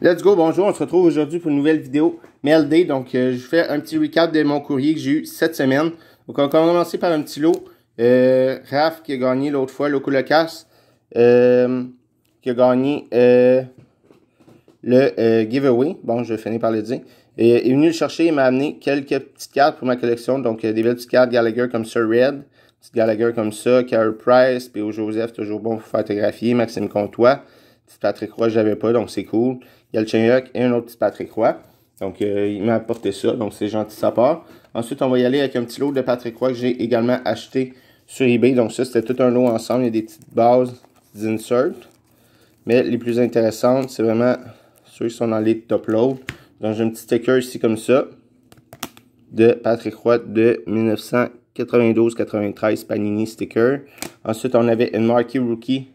Let's go, bonjour, on se retrouve aujourd'hui pour une nouvelle vidéo Mail Day. Donc, euh, je fais un petit recap de mon courrier que j'ai eu cette semaine. Donc, on va commencer par un petit lot. Euh, Raph qui a gagné l'autre fois, Loco Locas, euh, qui a gagné le giveaway. Bon, je finis par le dire. Et est venu le chercher et m'a amené quelques petites cartes pour ma collection. Donc, des belles petites cartes Gallagher comme Sir Red, petites Gallagher comme ça, Carol Price, P.O. Joseph, toujours bon pour photographier, Maxime Comtois. Petit Patrick Roy, je pas, donc c'est cool. Il y a le Chignac et un autre petit Patrick Roy. Donc, euh, il m'a apporté ça, donc c'est gentil sa part. Ensuite, on va y aller avec un petit lot de Patrick Roy que j'ai également acheté sur eBay. Donc ça, c'était tout un lot ensemble. Il y a des petites bases, d'insert. Mais les plus intéressantes, c'est vraiment ceux qui sont dans les top load. Donc j'ai un petit sticker ici comme ça. De Patrick Roy de 1992-93 Panini sticker. Ensuite, on avait une Marquis Rookie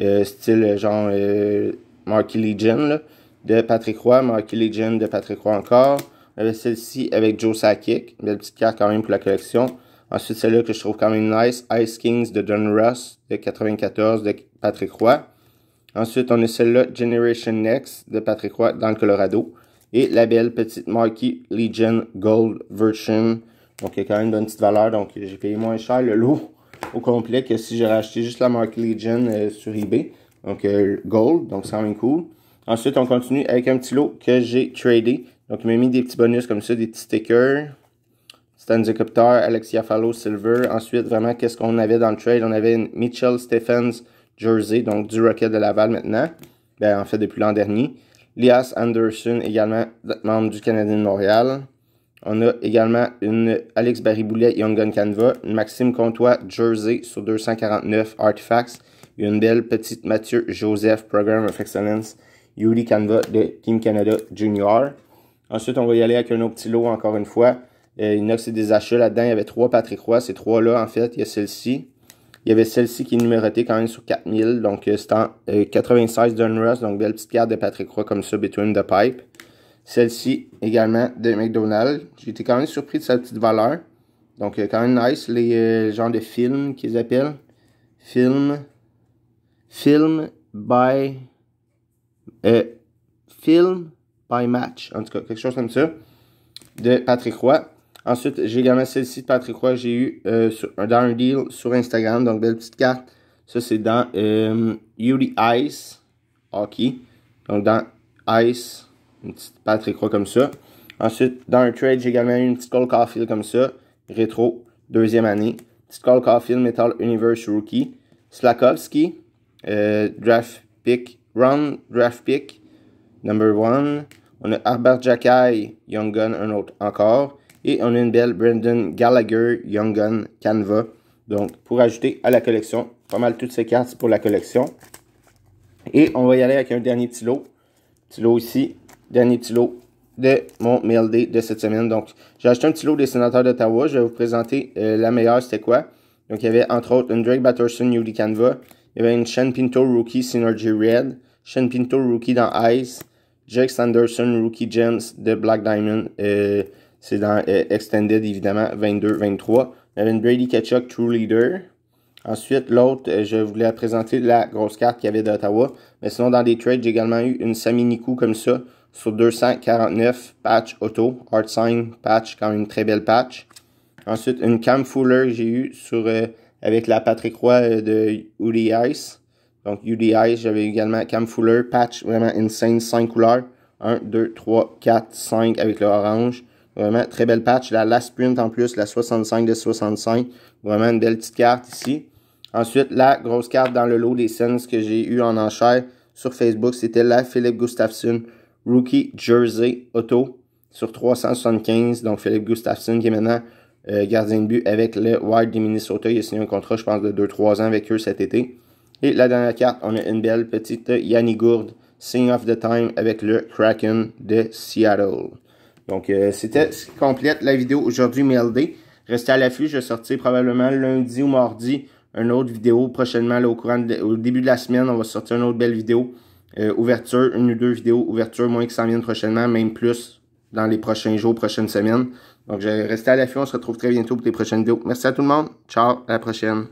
euh, style genre euh, Marky Legion de Patrick Roy, Marky Legion de Patrick Roy encore. Celle-ci avec Joe Sakic, belle petite carte quand même pour la collection. Ensuite, celle-là que je trouve quand même nice, Ice Kings de Don Ross de 94 de Patrick Roy. Ensuite, on a celle-là, Generation Next de Patrick Roy dans le Colorado. Et la belle petite Marky Legion Gold Version. Donc, il y a quand même une bonne petite valeur. Donc, j'ai payé moins cher le lot au complet que si j'ai acheté juste la marque Legion euh, sur eBay. Donc, euh, gold, donc ça même cool. Ensuite, on continue avec un petit lot que j'ai tradé. Donc, il m'a mis des petits bonus comme ça, des petits stickers. Stanzicopter, Alexia Fallow, Silver. Ensuite, vraiment, qu'est-ce qu'on avait dans le trade? On avait une Mitchell Stephens Jersey, donc du Rocket de Laval maintenant. Ben, en fait, depuis l'an dernier. Lias Anderson, également membre du Canadien de Montréal. On a également une Alex Barry-Boulet Young Gun Canva, une Maxime Comtois Jersey sur 249 Artifacts, une belle petite Mathieu Joseph Program of Excellence Yuli Canva de Team Canada Junior. Ensuite, on va y aller avec un autre petit lot encore une fois. Euh, que c'est des achats là-dedans. Il y avait trois Patrick Roy. Ces trois-là, en fait, il y a celle-ci. Il y avait celle-ci qui est numérotée quand même sur 4000. Donc, euh, c'est en 96 euh, Dunruss. Donc, belle petite carte de Patrick Roy comme ça, Between the Pipe. Celle-ci également de McDonald's. J'ai été quand même surpris de sa petite valeur. Donc, euh, quand même nice. Les gens euh, genres de films qu'ils appellent. Film. Film by. Euh, film by match. En tout cas, quelque chose comme ça. De Patrick Roy. Ensuite, j'ai également celle-ci de Patrick Roy. J'ai eu un deal sur Instagram. Donc, belle petite carte. Ça, c'est dans Yuri Ice Hockey. Donc, dans Ice une petite pâte Roy comme ça. Ensuite, dans un trade, j'ai également eu une petite Cole Caulfield comme ça. Rétro, deuxième année. Petite Cole Caulfield Metal Universe Rookie. Slakowski, euh, draft pick, round draft pick, number one. On a Herbert Jackay, Young Gun, un autre encore. Et on a une belle Brendan Gallagher, Young Gun, Canva. Donc, pour ajouter à la collection, pas mal toutes ces cartes pour la collection. Et on va y aller avec un dernier petit lot. Petit lot ici, dernier petit lot de mon Mail Day de cette semaine. Donc, j'ai acheté un petit lot des sénateurs d'Ottawa. Je vais vous présenter euh, la meilleure, c'était quoi. Donc, il y avait entre autres une Drake Batterson Yuli Canva. Il y avait une Shen Pinto Rookie Synergy Red. Shen Pinto Rookie dans Ice. Jake Sanderson Rookie Gems de Black Diamond. Euh, c'est dans euh, Extended, évidemment, 22-23. Il y avait une Brady Ketchuk True Leader. Ensuite, l'autre, je voulais présenter la grosse carte qu'il y avait d'Ottawa. Mais sinon, dans des trades, j'ai également eu une Niku comme ça sur 249 patch auto, hard sign patch, quand même une très belle patch. Ensuite, une cam fuller que j'ai eu sur, euh, avec la Patrick Roy euh, de Uli Ice. Donc, Uli Ice, j'avais également cam fuller, patch vraiment insane, 5 couleurs. 1, 2, 3, 4, 5 avec le orange. Vraiment, très belle patch. La last print en plus, la 65 de 65. Vraiment une belle petite carte ici. Ensuite, la grosse carte dans le lot des scènes que j'ai eu en enchère sur Facebook, c'était la Philippe Gustafsson. Rookie Jersey Auto sur 375. Donc, Philippe Gustafsson, qui est maintenant euh, gardien de but avec le Wild des Minnesota. Il a signé un contrat, je pense, de 2-3 ans avec eux cet été. Et la dernière carte, on a une belle petite Yanni Gourde, Sing of the Time avec le Kraken de Seattle. Donc, euh, c'était ce qui complète la vidéo aujourd'hui, MLD. Restez à l'affût, je sortirai probablement lundi ou mardi une autre vidéo. Prochainement, au, courant au début de la semaine, on va sortir une autre belle vidéo. Euh, ouverture, une ou deux vidéos ouverture, moins qui s'en viennent prochainement, même plus dans les prochains jours, prochaines semaines. Donc, je vais rester à l'affût. On se retrouve très bientôt pour les prochaines vidéos. Merci à tout le monde. Ciao, à la prochaine.